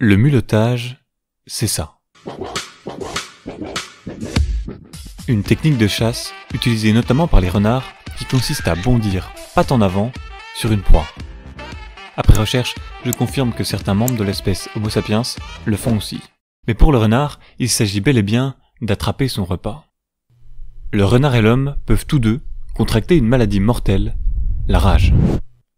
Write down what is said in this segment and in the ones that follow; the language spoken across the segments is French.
Le mulotage, c'est ça. Une technique de chasse utilisée notamment par les renards qui consiste à bondir, patte en avant, sur une proie. Après recherche, je confirme que certains membres de l'espèce Homo sapiens le font aussi. Mais pour le renard, il s'agit bel et bien d'attraper son repas. Le renard et l'homme peuvent tous deux contracter une maladie mortelle, la rage.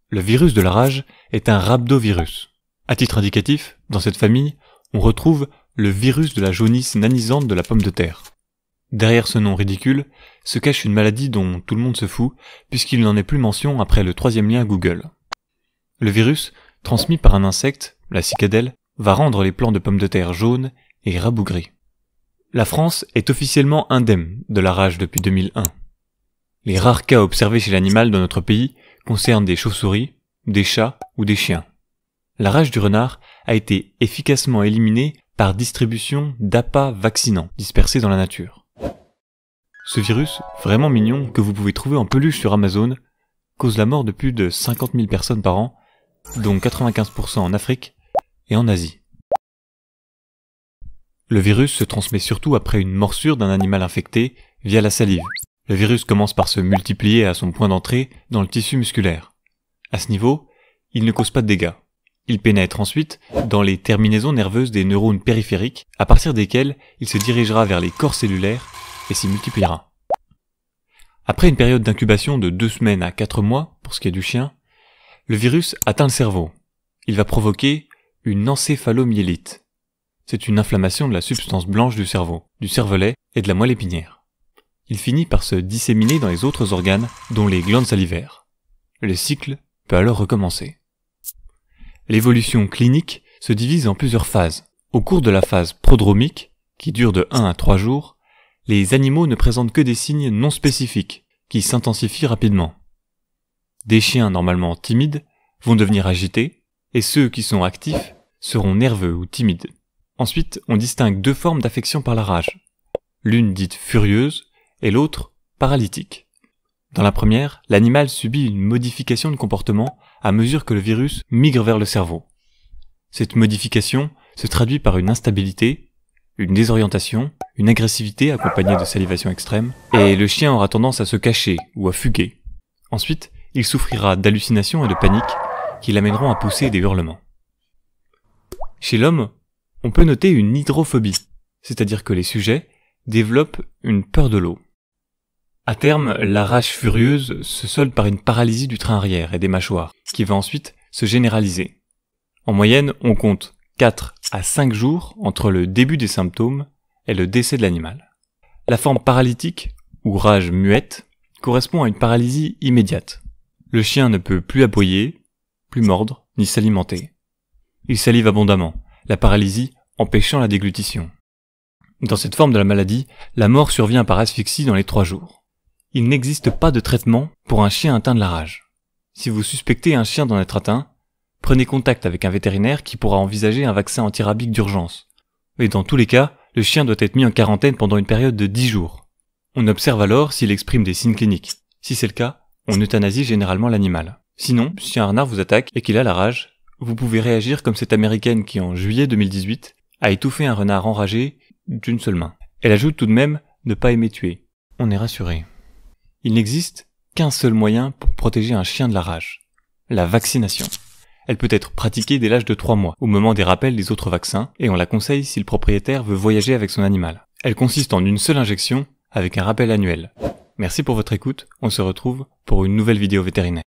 Le virus de la rage est un rhabdovirus. À titre indicatif, dans cette famille, on retrouve le virus de la jaunisse nanisante de la pomme de terre. Derrière ce nom ridicule se cache une maladie dont tout le monde se fout, puisqu'il n'en est plus mention après le troisième lien Google. Le virus, transmis par un insecte, la cicadelle, va rendre les plants de pommes de terre jaunes et rabougris. La France est officiellement indemne de la rage depuis 2001. Les rares cas observés chez l'animal dans notre pays concernent des chauves-souris, des chats ou des chiens. La rage du renard a été efficacement éliminée par distribution d'appâts vaccinants dispersés dans la nature. Ce virus, vraiment mignon, que vous pouvez trouver en peluche sur Amazon, cause la mort de plus de 50 000 personnes par an, dont 95% en Afrique et en Asie. Le virus se transmet surtout après une morsure d'un animal infecté via la salive. Le virus commence par se multiplier à son point d'entrée dans le tissu musculaire. À ce niveau, il ne cause pas de dégâts. Il pénètre ensuite dans les terminaisons nerveuses des neurones périphériques, à partir desquelles il se dirigera vers les corps cellulaires et s'y multipliera. Après une période d'incubation de 2 semaines à 4 mois, pour ce qui est du chien, le virus atteint le cerveau. Il va provoquer une encéphalomyélite. C'est une inflammation de la substance blanche du cerveau, du cervelet et de la moelle épinière. Il finit par se disséminer dans les autres organes, dont les glandes salivaires. Le cycle peut alors recommencer. L'évolution clinique se divise en plusieurs phases. Au cours de la phase prodromique, qui dure de 1 à 3 jours, les animaux ne présentent que des signes non spécifiques, qui s'intensifient rapidement. Des chiens normalement timides vont devenir agités, et ceux qui sont actifs seront nerveux ou timides. Ensuite, on distingue deux formes d'affection par la rage, l'une dite furieuse et l'autre paralytique. Dans la première, l'animal subit une modification de comportement à mesure que le virus migre vers le cerveau. Cette modification se traduit par une instabilité, une désorientation, une agressivité accompagnée de salivation extrême, et le chien aura tendance à se cacher ou à fuguer. Ensuite, il souffrira d'hallucinations et de panique qui l'amèneront à pousser des hurlements. Chez l'homme, on peut noter une hydrophobie, c'est-à-dire que les sujets développent une peur de l'eau. À terme, la rage furieuse se solde par une paralysie du train arrière et des mâchoires, ce qui va ensuite se généraliser. En moyenne, on compte 4 à 5 jours entre le début des symptômes et le décès de l'animal. La forme paralytique, ou rage muette, correspond à une paralysie immédiate. Le chien ne peut plus aboyer, plus mordre, ni s'alimenter. Il salive abondamment, la paralysie empêchant la déglutition. Dans cette forme de la maladie, la mort survient par asphyxie dans les 3 jours. Il n'existe pas de traitement pour un chien atteint de la rage. Si vous suspectez un chien d'en être atteint, prenez contact avec un vétérinaire qui pourra envisager un vaccin antirabique d'urgence. Mais dans tous les cas, le chien doit être mis en quarantaine pendant une période de 10 jours. On observe alors s'il exprime des signes cliniques. Si c'est le cas, on euthanasie généralement l'animal. Sinon, si un renard vous attaque et qu'il a la rage, vous pouvez réagir comme cette américaine qui, en juillet 2018, a étouffé un renard enragé d'une seule main. Elle ajoute tout de même ne pas aimer tuer. On est rassuré. Il n'existe qu'un seul moyen pour protéger un chien de la rage, la vaccination. Elle peut être pratiquée dès l'âge de 3 mois, au moment des rappels des autres vaccins, et on la conseille si le propriétaire veut voyager avec son animal. Elle consiste en une seule injection, avec un rappel annuel. Merci pour votre écoute, on se retrouve pour une nouvelle vidéo vétérinaire.